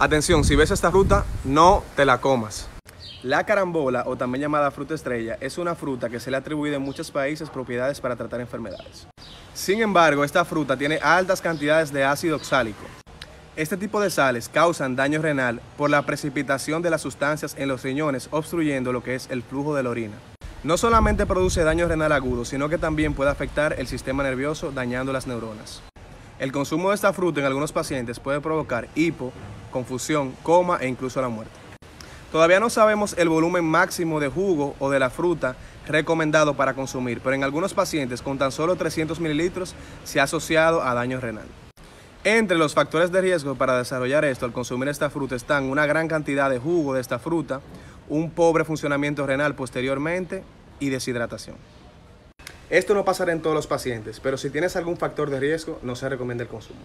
Atención, si ves esta fruta, no te la comas. La carambola, o también llamada fruta estrella, es una fruta que se le ha atribuido en muchos países propiedades para tratar enfermedades. Sin embargo, esta fruta tiene altas cantidades de ácido oxálico. Este tipo de sales causan daño renal por la precipitación de las sustancias en los riñones, obstruyendo lo que es el flujo de la orina. No solamente produce daño renal agudo, sino que también puede afectar el sistema nervioso, dañando las neuronas. El consumo de esta fruta en algunos pacientes puede provocar hipo, confusión, coma e incluso la muerte. Todavía no sabemos el volumen máximo de jugo o de la fruta recomendado para consumir, pero en algunos pacientes con tan solo 300 mililitros se ha asociado a daño renal. Entre los factores de riesgo para desarrollar esto al consumir esta fruta están una gran cantidad de jugo de esta fruta, un pobre funcionamiento renal posteriormente y deshidratación. Esto no pasará en todos los pacientes, pero si tienes algún factor de riesgo, no se recomienda el consumo.